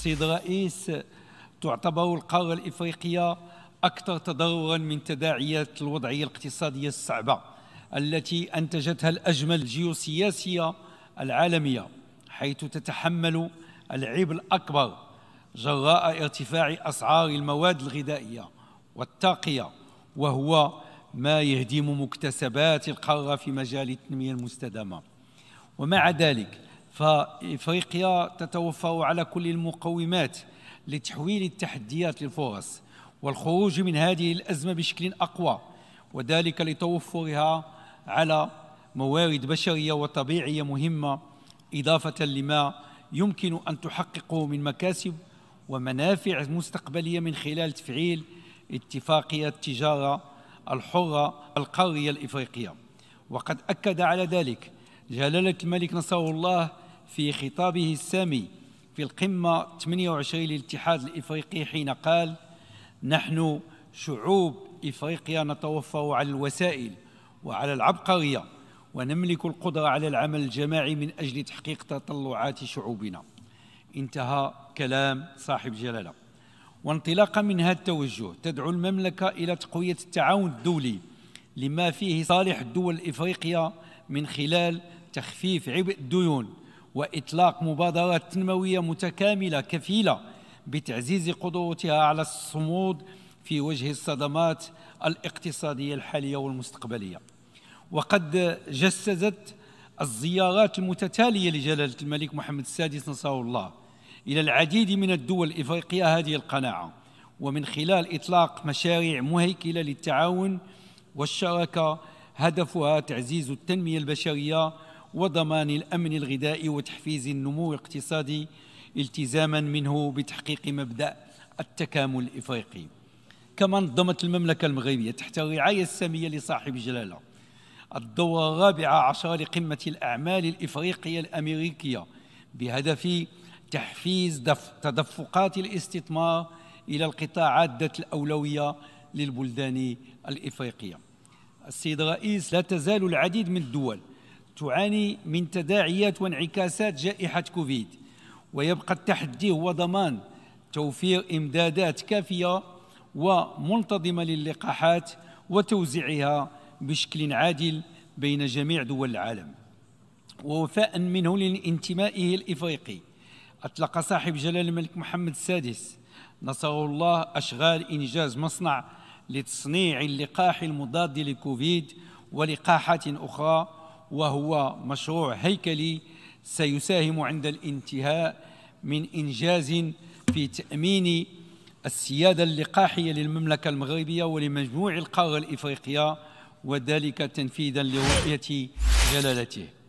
السيد الرئيس تعتبر القارة الإفريقية أكثر تضررا من تداعيات الوضعية الاقتصادية الصعبة التي أنتجتها الأجمة الجيوسياسية العالمية حيث تتحمل العبء الأكبر جراء ارتفاع أسعار المواد الغذائية والطاقية وهو ما يهدم مكتسبات القارة في مجال التنمية المستدامة ومع ذلك فإفريقيا تتوفر على كل المقومات لتحويل التحديات للفرص والخروج من هذه الأزمة بشكل أقوى وذلك لتوفرها على موارد بشرية وطبيعية مهمة إضافة لما يمكن أن تحققه من مكاسب ومنافع مستقبلية من خلال تفعيل اتفاقية التجارة الحرة القارية الإفريقية وقد أكد على ذلك جلالة الملك نصره الله في خطابه السامي في القمة 28 للاتحاد الإفريقي حين قال نحن شعوب إفريقيا نتوفر على الوسائل وعلى العبقرية ونملك القدرة على العمل الجماعي من أجل تحقيق تطلعات شعوبنا انتهى كلام صاحب جلالة وانطلاقا من هذا التوجه تدعو المملكة إلى تقوية التعاون الدولي لما فيه صالح الدول الإفريقية من خلال تخفيف عبء الديون وإطلاق مبادرات تنموية متكاملة كفيلة بتعزيز قدرتها على الصمود في وجه الصدمات الاقتصادية الحالية والمستقبلية وقد جسدت الزيارات المتتالية لجلالة الملك محمد السادس نصره الله إلى العديد من الدول الإفريقية هذه القناعة ومن خلال إطلاق مشاريع مهيكلة للتعاون والشراكة هدفها تعزيز التنمية البشرية وضمان الأمن الغذائي وتحفيز النمو الاقتصادي التزاما منه بتحقيق مبدأ التكامل الإفريقي كما نظمت المملكة المغربية تحت الرعاية السامية لصاحب الجلالة الدورة الرابعة عشر لقمة الأعمال الإفريقية الأمريكية بهدف تحفيز تدفقات الاستثمار إلى القطاعات ذات الأولوية للبلدان الإفريقية السيد الرئيس لا تزال العديد من الدول تعاني من تداعيات وانعكاسات جائحة كوفيد ويبقى التحدي هو ضمان توفير إمدادات كافية ومنتظمة للقاحات وتوزيعها بشكل عادل بين جميع دول العالم ووفاء منه لانتمائه الإفريقي أطلق صاحب جلال الملك محمد السادس نصره الله أشغال إنجاز مصنع لتصنيع اللقاح المضاد لكوفيد ولقاحات أخرى وهو مشروع هيكلي سيساهم عند الانتهاء من إنجاز في تأمين السيادة اللقاحية للمملكة المغربية ولمجموع القارة الإفريقية وذلك تنفيذا لرؤية جلالته